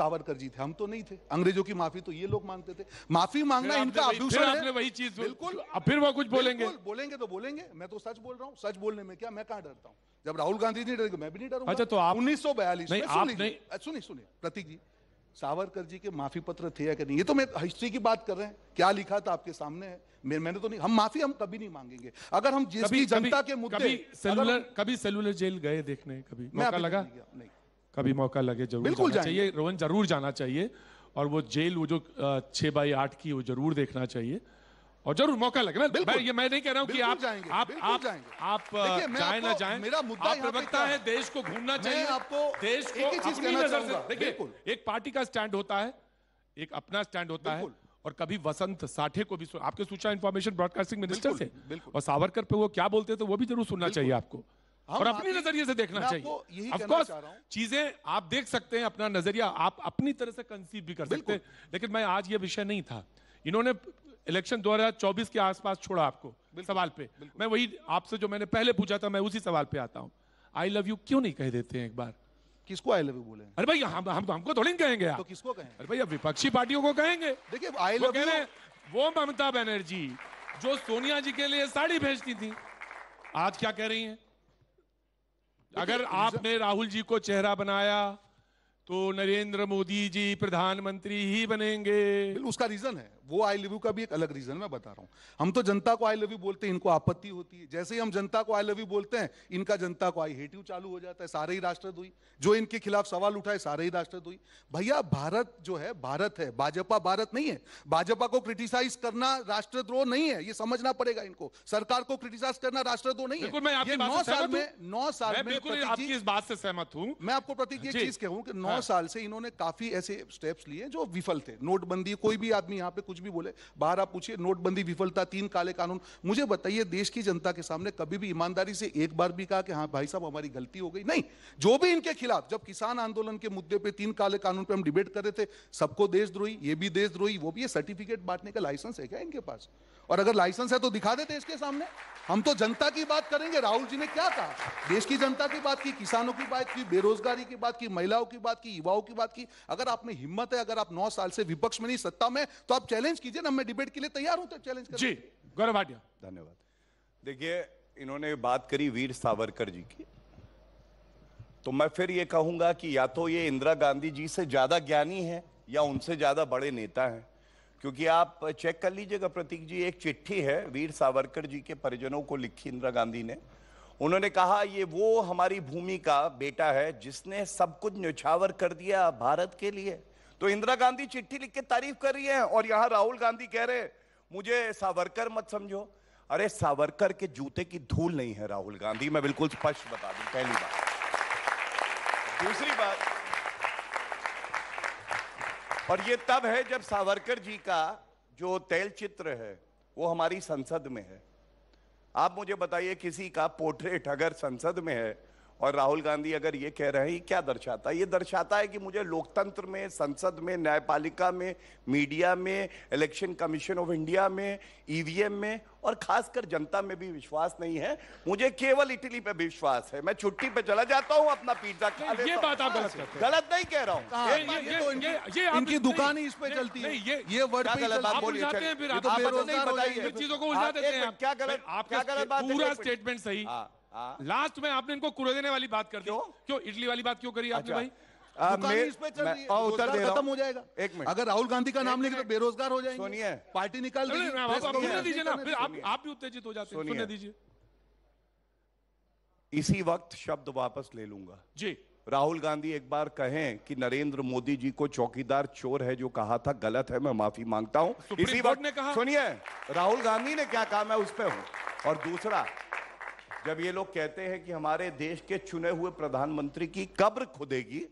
सावरकर जी थे हम तो नहीं थे अंग्रेजों की माफी तो ये लोग मांगते थे माफी मांगना इनका आभूषण है आपने वही चीज बिल्कुल अब फिर वो कुछ बोलेंगे बोलेंगे तो बोलेंगे मैं तो सच बोल रहा हूँ सच बोलने में क्या मैं कहा डरता हूँ जब राहुल गांधी नहीं डरेगा मैं भी नहीं डरूंगा अच्छा तो आप उन्नीस सौ बयालीस सुनिए सुनिए प्रतीक जी सावरकर जी के माफी पत्र थे या नहीं ये तो मैं हिस्ट्री की बात कर रहे हैं क्या लिखा था आपके सामने है मैं, मैंने तो नहीं हम माफी हम कभी नहीं मांगेंगे अगर हम जीएसटी जनता के मुद्दे कभी सेलुलर कभी सेलुलर जेल गए देखने कभी मौका लगा नहीं, कभी मौका लगे जरूर बिल्कुल जाना चाहिए रोहन जरूर जाना चाहिए और वो जेल वो जो छह बाई आठ की वो जरूर देखना चाहिए और जरूर मौका लगे मैं ये मैं नहीं कह रहा हूँ कि आप जाएंगे, आप आप जाएंगे। आप जाए ना जाए मेरा मुद्दा आप प्रवक्ता है देश को घूमना चाहिए आपको देश को अपनी नजर से देखिए एक पार्टी का स्टैंड होता है एक अपना स्टैंड होता है और कभी वसंत साठे को भी आपके सूचना इन्फॉर्मेशन ब्रॉडकास्टिंग मिनिस्टर से और सावरकर पे वो क्या बोलते थे तो वो भी जरूर सुनना चाहिए आपको और अपने नजरिए से देखना चाहिए चीजें आप देख सकते हैं अपना नजरिया आप अपनी तरह से कंसीव भी कर सकते हैं लेकिन मैं आज ये विषय नहीं था इन्होंने इलेक्शन 2024 के आसपास छोड़ा आपको सवाल पे मैं वही आपसे जो मैंने पहले पूछा था मैं उसी सवाल पे आता हूँ आई लव यू क्यों नहीं कह देते हैं एक बार किसको आई लव यू बोले अरे भाई हम हम हमको थोड़ी कहेंगे आप तो किसको कहेंगे अरे भैया विपक्षी पार्टियों को कहेंगे देखिए आई लव यू वो ममता बनर्जी जो सोनिया जी के लिए साड़ी भेजती थी आज क्या कह रही है अगर आपने राहुल जी को चेहरा बनाया तो नरेंद्र मोदी जी प्रधानमंत्री ही बनेंगे उसका रीजन है वो आई लव यू का भी एक अलग रीजन मैं बता रहा हूँ हम तो जनता को आई लव यू बोलते हैं इनको आपत्ति होती है जैसे ही हम जनता को आई लव यू बोलते हैं इनका जनता को आई हेट यू चालू हो जाता है सारे ही राष्ट्रद जो इनके खिलाफ सवाल उठाए सारे ही राष्ट्रद भैया भारत जो है भारत है भाजपा भारत नहीं है भाजपा को क्रिटिसाइज करना राष्ट्रद्रोह नहीं है ये समझना पड़ेगा इनको सरकार को क्रिटिसाइज करना राष्ट्रद्रोह नहीं है नौ साल में नौ साल में इस बात से सहमत हूँ मैं आपको प्रतीक ये चीज कहूँ कि नौ हाँ। नौ साल से इन्होंने काफी ऐसे स्टेप्स लिए जो विफल थे नोटबंदी कोई भी आदमी यहाँ पे कुछ भी बोले बाहर आप पूछिए नोटबंदी विफलता तीन काले कानून मुझे बताइए देश की जनता के सामने कभी भी ईमानदारी से एक बार भी कहा कि हाँ भाई साहब हमारी गलती हो गई नहीं जो भी इनके खिलाफ जब किसान आंदोलन के मुद्दे पे तीन काले कानून पे हम डिबेट कर रहे थे सबको देशद्रोही ये भी देशद्रोही वो भी ये सर्टिफिकेट बांटने का लाइसेंस है क्या इनके पास और अगर लाइसेंस है तो दिखा देते इसके सामने हम तो जनता की बात करेंगे राहुल जी ने क्या कहा देश की जनता की बात की किसानों की बात की बेरोजगारी की बात की महिलाओं की बात बात की युवाओं की बात की अगर आप में हिम्मत है अगर आप नौ साल से विपक्ष में नहीं सत्ता में तो आप चैलेंज कीजिए ना मैं डिबेट के लिए तैयार हूं तो चैलेंज कर जी गौरव भाटिया धन्यवाद देखिए इन्होंने बात करी वीर सावरकर जी की तो मैं फिर ये कहूंगा कि या तो ये इंदिरा गांधी जी से ज्यादा ज्ञानी है या उनसे ज्यादा बड़े नेता हैं क्योंकि आप चेक कर लीजिएगा प्रतीक जी एक चिट्ठी है वीर सावरकर जी के परिजनों को लिखी इंदिरा गांधी ने उन्होंने कहा ये वो हमारी भूमि का बेटा है जिसने सब कुछ न्यौछावर कर दिया भारत के लिए तो इंदिरा गांधी चिट्ठी लिख के तारीफ कर रही है और यहां राहुल गांधी कह रहे मुझे सावरकर मत समझो अरे सावरकर के जूते की धूल नहीं है राहुल गांधी मैं बिल्कुल स्पष्ट बता दूं पहली बात दूसरी बात और ये तब है जब सावरकर जी का जो तैलचित्र चित्र है वो हमारी संसद में है आप मुझे बताइए किसी का पोर्ट्रेट अगर संसद में है और राहुल गांधी अगर ये कह रहे हैं क्या दर्शाता है ये दर्शाता है कि मुझे लोकतंत्र में संसद में न्यायपालिका में मीडिया में इलेक्शन कमीशन ऑफ इंडिया में ईवीएम में और खासकर जनता में भी विश्वास नहीं है मुझे केवल इटली पे विश्वास है मैं छुट्टी पे चला जाता हूँ अपना पिज्जा खा ये बात आप गलत हाँ, गलत नहीं कह रहा हूँ तो इनकी दुकान ही इस पे चलती है ये ये वर्ड गलत आप तो बोलिए हाँ, क्या गलत आप क्या गलत बात पूरा स्टेटमेंट सही हाँ। लास्ट हाँ। में आपने इनको कुरे देने वाली बात कर दी क्यों क्यों इडली वाली बात क्यों करी आपने अच्छा। भाई उत्तर दे खत्म हो जाएगा एक मिनट अगर राहुल गांधी का नाम लेंगे तो बेरोजगार हो जाएंगे सुनिए पार्टी निकाल दीजिए ना फिर आप भी उत्तेजित हो जाते दीजिए इसी वक्त शब्द वापस ले लूंगा जी राहुल गांधी एक बार कहें कि नरेंद्र मोदी जी को चौकीदार चोर है जो कहा था गलत है मैं माफी मांगता हूं इसी वक्त ने कहा सुनिए राहुल गांधी ने क्या कहा मैं उस पर हूं और दूसरा जब ये लोग कहते हैं कि हमारे देश के चुने हुए प्रधानमंत्री की कब्र खुदेगी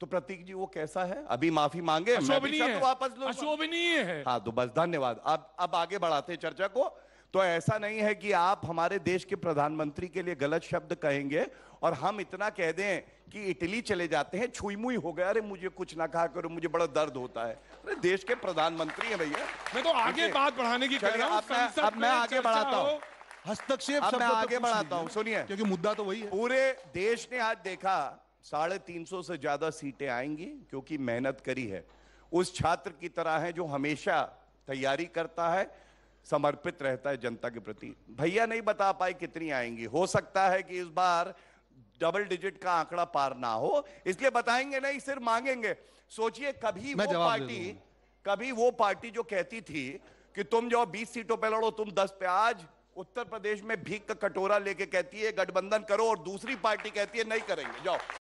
तो प्रतीक जी वो कैसा है अभी माफी मांगे वापस लो है हाँ तो बस धन्यवाद अब अब आगे बढ़ाते चर्चा को तो ऐसा नहीं है कि आप हमारे देश के प्रधानमंत्री के लिए गलत शब्द कहेंगे और हम इतना कह दें कि इटली चले जाते हैं छुईमुई हो गया अरे मुझे कुछ ना कहा करो मुझे बड़ा दर्द होता है अरे देश के प्रधानमंत्री है भैया मैं तो आगे बात बढ़ाने की कह रहा हूं अब मैं आगे बढ़ाता हूँ हस्तक्षेप अब मैं तो आगे बढ़ाता हूँ सुनिए क्योंकि मुद्दा तो वही है पूरे देश ने आज देखा साढ़े तीन सौ से ज्यादा सीटें आएंगी क्योंकि मेहनत करी है उस छात्र की तरह है जो हमेशा तैयारी करता है समर्पित रहता है जनता के प्रति भैया नहीं बता पाए कितनी आएंगी हो सकता है कि इस बार डबल डिजिट का आंकड़ा पार ना हो इसलिए बताएंगे नहीं सिर्फ मांगेंगे सोचिए कभी वो पार्टी कभी वो पार्टी जो कहती थी कि तुम जो 20 सीटों पे लड़ो तुम 10 पे आज उत्तर प्रदेश में भीख का कटोरा लेके कहती है गठबंधन करो और दूसरी पार्टी कहती है नहीं करेंगे जाओ